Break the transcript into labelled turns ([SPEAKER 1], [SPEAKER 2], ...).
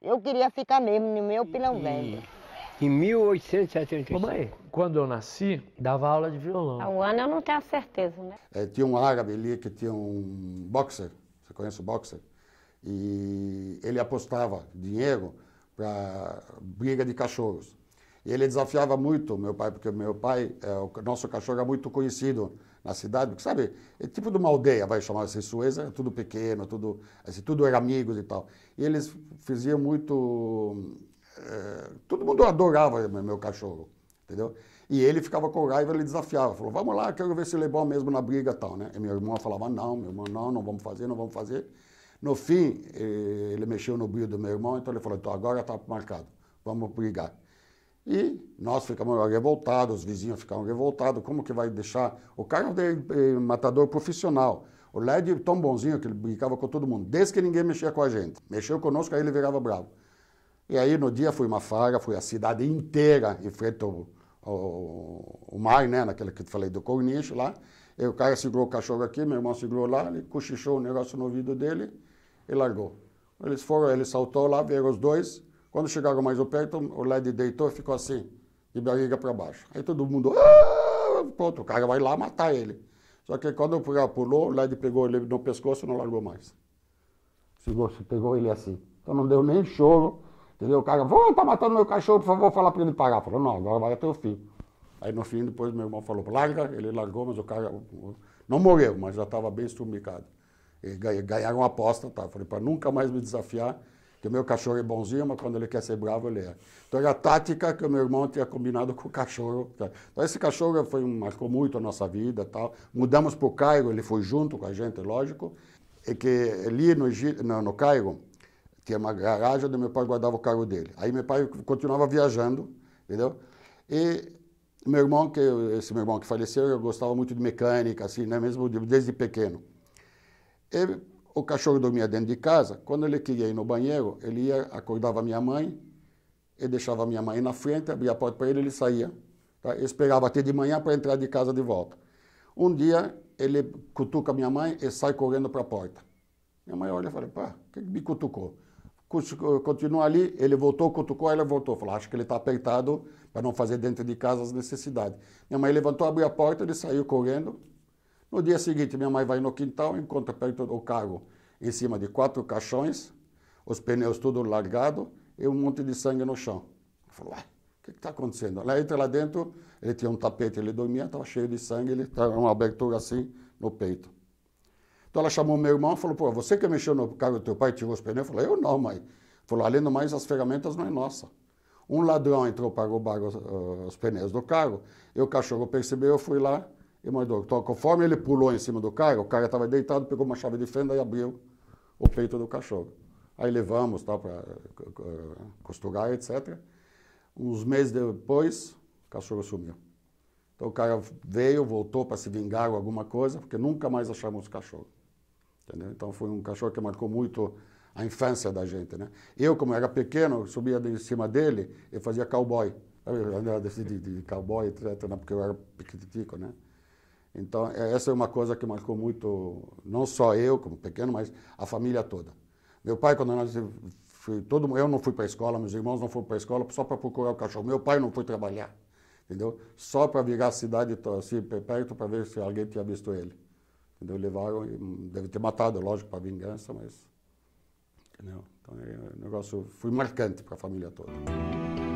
[SPEAKER 1] Eu queria ficar mesmo no meu pilão velho. Em 1875. Mãe, é? quando eu nasci, dava aula de violão. O ano eu não tenho a certeza, né? É, tinha um árabe ali que tinha um boxer, você conhece o boxer? E ele apostava dinheiro para briga de cachorros ele desafiava muito meu pai, porque meu pai, é, o nosso cachorro é muito conhecido na cidade, porque sabe, é tipo de uma aldeia, vai chamar assim, Sueza, é tudo pequeno, tudo, assim, tudo era amigos e tal. E eles faziam muito, é, todo mundo adorava meu cachorro, entendeu? E ele ficava com raiva, ele desafiava, falou, vamos lá, quero ver se ele é bom mesmo na briga e tal, né? E meu irmão falava, não, meu irmão, não, não vamos fazer, não vamos fazer. No fim, eh, ele mexeu no brilho do meu irmão, então ele falou, então agora está marcado, vamos brigar. E nós ficamos revoltados, os vizinhos ficaram revoltados, como que vai deixar? O cara é um eh, matador profissional. O Led tão bonzinho que ele brincava com todo mundo, desde que ninguém mexia com a gente. Mexeu conosco, aí ele virava bravo. E aí no dia foi uma farra, foi a cidade inteira em frente ao, ao, ao mar, né, naquele que eu falei do corniche lá. E o cara segurou o cachorro aqui, meu irmão segurou lá, ele cochichou o negócio no ouvido dele e largou. Eles foram, ele saltou lá, vieram os dois, quando chegaram mais perto, o LED deitou e ficou assim, de barriga para baixo. Aí todo mundo, ah! pronto, o cara vai lá matar ele. Só que quando o cara pulou, o LED pegou ele no pescoço e não largou mais. Chegou, pegou ele assim. Então não deu nem choro, entendeu? O cara, vou, tá matando meu cachorro, por favor, falar para ele parar. Falou, não, agora vai até o fim. Aí no fim, depois meu irmão falou, larga, ele largou, mas o cara não morreu, mas já estava bem estumicado. E ganharam uma aposta, tá? Falei, para nunca mais me desafiar, porque o meu cachorro é bonzinho, mas quando ele quer ser bravo, ele é. Então era a tática que o meu irmão tinha combinado com o cachorro. Então esse cachorro foi, marcou muito a nossa vida tal. Mudamos para o Cairo, ele foi junto com a gente, lógico. É que ali no, no, no Cairo tinha uma garagem onde meu pai guardava o carro dele. Aí meu pai continuava viajando, entendeu? E meu irmão, que esse meu irmão que faleceu, eu gostava muito de mecânica, assim, né? Mesmo desde pequeno. E o cachorro dormia dentro de casa. Quando ele queria ir no banheiro, ele ia, acordava minha mãe, eu deixava minha mãe na frente, abria a porta para ele, ele saía. Tá? Eu esperava até de manhã para entrar de casa de volta. Um dia, ele cutuca minha mãe e sai correndo para a porta. Minha mãe olha e fala, pá, que me cutucou? Continua ali, ele voltou, cutucou, ela voltou. Falou, acho que ele está apertado para não fazer dentro de casa as necessidades. Minha mãe levantou, abriu a porta, ele saiu correndo, no dia seguinte, minha mãe vai no quintal, encontra perto do carro, em cima de quatro caixões, os pneus tudo largado e um monte de sangue no chão. Eu falo, uai, o que está acontecendo? Ela entra lá dentro, ele tinha um tapete, ele dormia, estava cheio de sangue, ele estava tá uma abertura assim no peito. Então ela chamou meu irmão e falou, pô, você que mexeu no carro do teu pai e tirou os pneus? Eu falei, eu não, mãe. Falou, além do mais, as ferramentas não é nossa. Um ladrão entrou para roubar os, uh, ah, os pneus do carro, e o cachorro percebeu, eu fui lá, Demolidor. Então, conforme ele pulou em cima do cara, o cara estava deitado, pegou uma chave de fenda e abriu o peito do cachorro. Aí levamos tá, para costurar, etc. Uns meses depois, o cachorro sumiu. Então o cara veio, voltou para se vingar ou alguma coisa, porque nunca mais achamos o cachorro. Entendeu? Então foi um cachorro que marcou muito a infância da gente, né? Eu, como era pequeno, subia de cima dele e fazia cowboy. Eu andava de, de, de cowboy, etc, né? porque eu era pequitico, né? Então, é, essa é uma coisa que marcou muito, não só eu como pequeno, mas a família toda. Meu pai, quando nós fui, todo eu não fui para a escola, meus irmãos não foram para a escola só para procurar o cachorro. Meu pai não foi trabalhar, entendeu? Só para virar a cidade assim, perto para ver se alguém tinha visto ele. Entendeu? Levaram, hum, deve ter matado, lógico, para vingança, mas entendeu? Então, é, é um negócio foi marcante para a família toda.